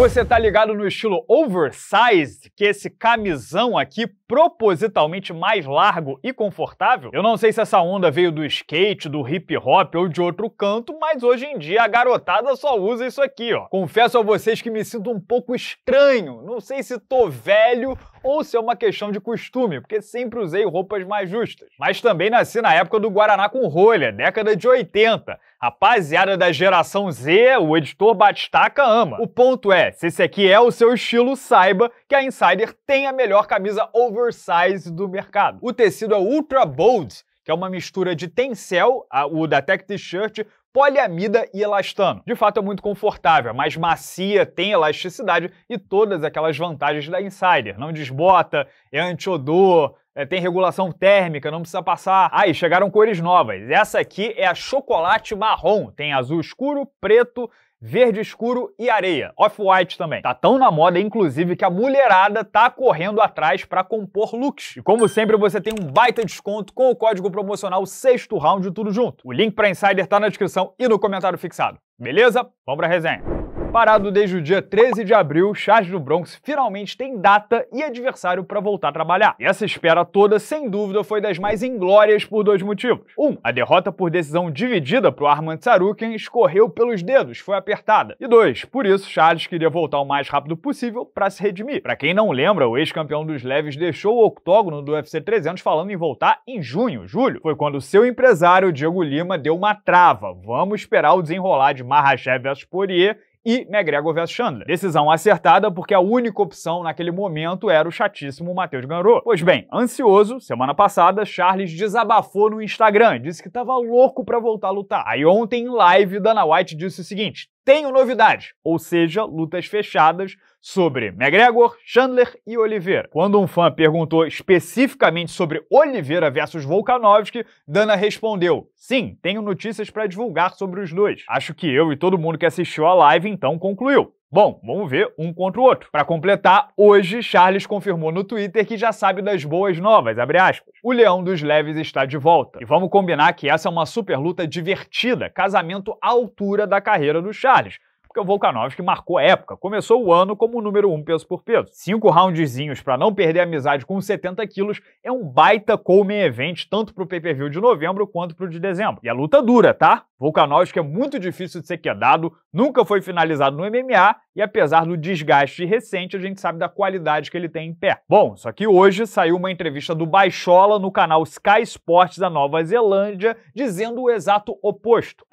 Você tá ligado no estilo oversized, que é esse camisão aqui propositalmente mais largo e confortável? Eu não sei se essa onda veio do skate, do hip hop ou de outro canto, mas hoje em dia a garotada só usa isso aqui, ó. Confesso a vocês que me sinto um pouco estranho, não sei se tô velho ou se é uma questão de costume, porque sempre usei roupas mais justas. Mas também nasci na época do Guaraná com rolha, década de 80. Rapaziada da geração Z, o editor Batistaca ama. O ponto é, se esse aqui é o seu estilo, saiba que a Insider tem a melhor camisa oversize do mercado. O tecido é ultra bold, que é uma mistura de tencel, a, o da Tech T-shirt, poliamida e elastano. De fato, é muito confortável, é mais macia, tem elasticidade e todas aquelas vantagens da Insider. Não desbota, é antiodor, é, tem regulação térmica, não precisa passar. Ah, e chegaram cores novas. Essa aqui é a chocolate marrom, tem azul escuro, preto verde escuro e areia. Off-white também. Tá tão na moda, inclusive, que a mulherada tá correndo atrás para compor looks. E como sempre, você tem um baita desconto com o código promocional sexto round tudo junto. O link para Insider tá na descrição e no comentário fixado. Beleza? Vamos pra resenha. Parado desde o dia 13 de abril, Charles do Bronx finalmente tem data e adversário para voltar a trabalhar. E essa espera toda, sem dúvida, foi das mais inglórias por dois motivos. Um, a derrota por decisão dividida para o Armand Tsarukian escorreu pelos dedos, foi apertada. E dois, por isso Charles queria voltar o mais rápido possível para se redimir. Para quem não lembra, o ex-campeão dos leves deixou o octógono do UFC 300 falando em voltar em junho, julho. Foi quando seu empresário, Diego Lima, deu uma trava. Vamos esperar o desenrolar de Marrachev vs Poirier e McGregor vs Chandler. Decisão acertada porque a única opção naquele momento era o chatíssimo Matheus Ganrô. Pois bem, ansioso, semana passada, Charles desabafou no Instagram, disse que estava louco para voltar a lutar. Aí ontem, em live, Dana White disse o seguinte: tenho novidade, ou seja, lutas fechadas sobre McGregor, Chandler e Oliveira. Quando um fã perguntou especificamente sobre Oliveira versus Volkanovski, Dana respondeu: Sim, tenho notícias para divulgar sobre os dois. Acho que eu e todo mundo que assistiu a live então concluiu. Bom, vamos ver um contra o outro. Para completar, hoje Charles confirmou no Twitter que já sabe das boas novas, O leão dos leves está de volta. E vamos combinar que essa é uma super luta divertida, casamento à altura da carreira do Charles porque o Volkanovski marcou época. Começou o ano como o número um peso por peso. Cinco roundzinhos para não perder a amizade com 70 quilos é um baita Coleman event tanto para o pay-per-view de novembro quanto para o de dezembro. E a luta dura, tá? Volkanovski é muito difícil de ser quedado, nunca foi finalizado no MMA e apesar do desgaste recente, a gente sabe da qualidade que ele tem em pé. Bom, só que hoje saiu uma entrevista do Baixola no canal Sky Sports da Nova Zelândia, dizendo o exato oposto,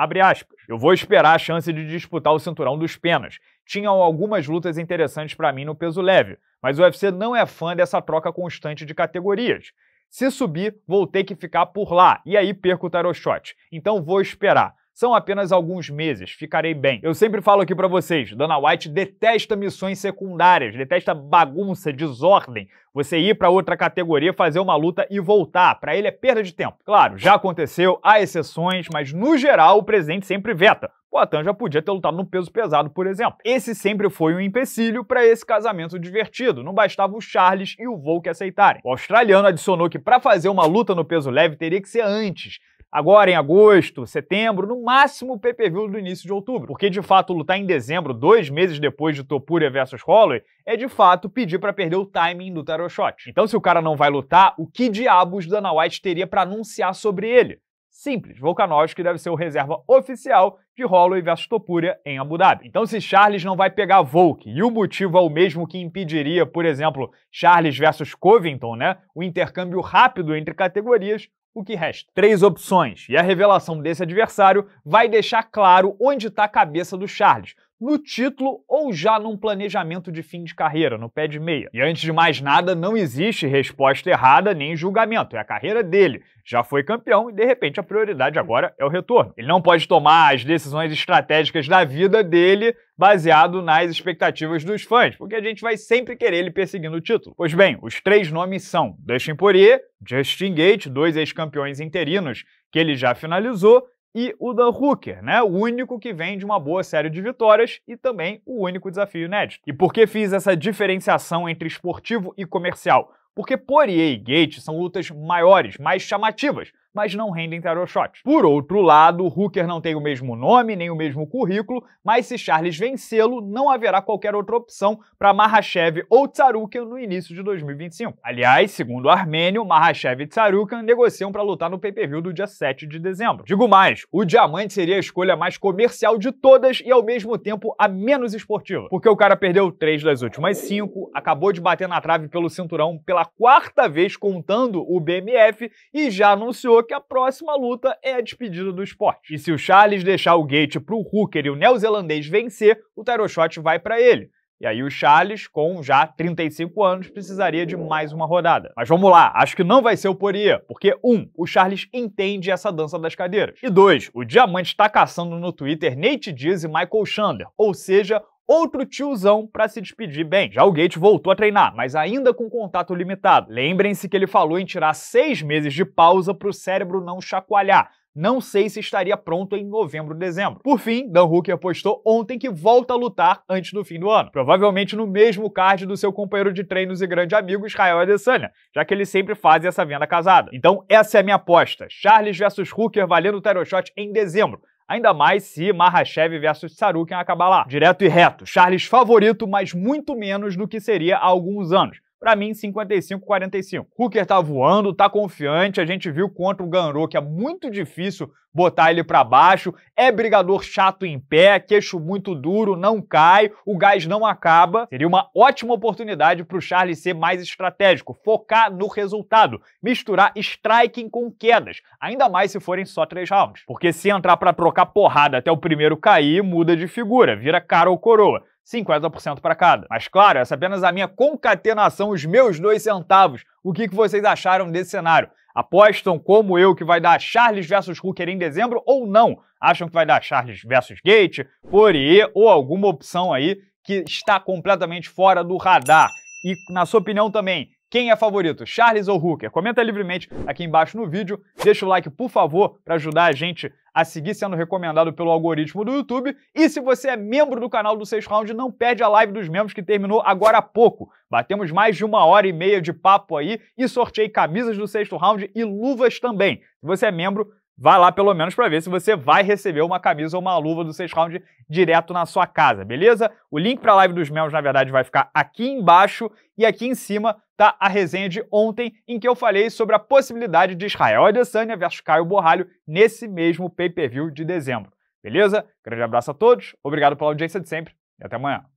Eu vou esperar a chance de disputar o cinturão dos penas. Tinham algumas lutas interessantes para mim no peso leve, mas o UFC não é fã dessa troca constante de categorias. Se subir, vou ter que ficar por lá e aí perco o tarot shot. Então vou esperar. São apenas alguns meses, ficarei bem. Eu sempre falo aqui para vocês, Dana White detesta missões secundárias, detesta bagunça, desordem. Você ir para outra categoria, fazer uma luta e voltar, para ele é perda de tempo. Claro, já aconteceu, há exceções, mas no geral o presidente sempre veta. O Atan já podia ter lutado no peso pesado, por exemplo. Esse sempre foi um empecilho para esse casamento divertido, não bastava o Charles e o Volk aceitarem. O australiano adicionou que para fazer uma luta no peso leve teria que ser antes, agora em agosto, setembro, no máximo o PPV do início de outubro. Porque de fato lutar em dezembro, dois meses depois de Topuria versus Holloway, é de fato pedir para perder o timing do tarot shot. Então se o cara não vai lutar, o que diabos Dana White teria para anunciar sobre ele? Simples, Volkanovski deve ser o reserva oficial de Holloway versus Topuria em Abu Dhabi. Então, se Charles não vai pegar Volk, e o motivo é o mesmo que impediria, por exemplo, Charles versus Covington, né? O intercâmbio rápido entre categorias, o que resta. Três opções, e a revelação desse adversário vai deixar claro onde está a cabeça do Charles no título ou já num planejamento de fim de carreira, no pé de meia. E antes de mais nada, não existe resposta errada nem julgamento, é a carreira dele. Já foi campeão e de repente a prioridade agora é o retorno. Ele não pode tomar as decisões estratégicas da vida dele baseado nas expectativas dos fãs, porque a gente vai sempre querer ele perseguindo o título. Pois bem, os três nomes são Dustin Poirier, Justin Gate, dois ex-campeões interinos que ele já finalizou, e o Dan Hooker, né? O único que vem de uma boa série de vitórias e também o único desafio inédito. E por que fiz essa diferenciação entre esportivo e comercial? Porque Poirier e Gate são lutas maiores, mais chamativas, mas não rendem tarot shot. Por outro lado, Hooker não tem o mesmo nome nem o mesmo currículo, mas se Charles vencê-lo, não haverá qualquer outra opção para Mahashev ou Tsarukian no início de 2025. Aliás, segundo o Armênio, Mahashev e Tsarukian negociam para lutar no pay-per-view do dia 7 de dezembro. Digo mais, o diamante seria a escolha mais comercial de todas e ao mesmo tempo a menos esportiva, porque o cara perdeu três das últimas cinco, acabou de bater na trave pelo cinturão pela quarta vez contando o BMF e já anunciou que a próxima luta é a despedida do esporte. E se o Charles deixar o gate para o Hooker e o neozelandês vencer, o title vai para ele. E aí o Charles, com já 35 anos, precisaria de mais uma rodada. Mas vamos lá, acho que não vai ser o Poria, porque um, o Charles entende essa dança das cadeiras. E dois, o Diamante está caçando no Twitter Nate Diaz e Michael Chandler, ou seja, outro tiozão para se despedir bem. Já o Gate voltou a treinar, mas ainda com contato limitado. Lembrem-se que ele falou em tirar seis meses de pausa para o cérebro não chacoalhar. Não sei se estaria pronto em novembro ou dezembro. Por fim, Dan Hooker postou ontem que volta a lutar antes do fim do ano, provavelmente no mesmo card do seu companheiro de treinos e grande amigo Israel Adesanya, já que ele sempre faz essa venda casada. Então essa é a minha aposta: Charles versus Hooker valendo o title shot em dezembro Ainda mais se Mahashev versus Sarukian acabar lá. Direto e reto. Charles favorito, mas muito menos do que seria há alguns anos. Para mim, 55-45. Hooker tá voando, tá confiante. A gente viu contra o Ganro que é muito difícil botar ele para baixo. É brigador chato em pé, queixo muito duro, não cai, o gás não acaba. Seria uma ótima oportunidade para o Charles ser mais estratégico, focar no resultado, misturar striking com quedas, ainda mais se forem só três rounds. Porque se entrar para trocar porrada até o primeiro cair, muda de figura, vira cara ou coroa. 50% para cada. Mas claro, essa é apenas a minha concatenação, os meus dois centavos. O que, que vocês acharam desse cenário? Apostam como eu que vai dar Charles versus Hooker em dezembro ou não? Acham que vai dar Charles versus Gate, Poirier ou alguma opção aí que está completamente fora do radar? E na sua opinião também, quem é favorito, Charles ou Hooker? Comenta livremente aqui embaixo no vídeo, deixa o like, por favor, para ajudar a gente a seguir sendo recomendado pelo algoritmo do YouTube. E se você é membro do canal do Sexto Round, não perde a live dos membros que terminou agora há pouco. Batemos mais de uma hora e meia de papo aí e sorteei camisas do sexto round e luvas também. Se você é membro, Vai lá pelo menos para ver se você vai receber uma camisa ou uma luva do 6 round direto na sua casa, beleza? O link para a live dos membros, na verdade, vai ficar aqui embaixo e aqui em cima tá a resenha de ontem em que eu falei sobre a possibilidade de Israel Adesanya versus Caio Borralho nesse mesmo pay-per-view de dezembro, beleza? Grande abraço a todos, obrigado pela audiência de sempre e até amanhã.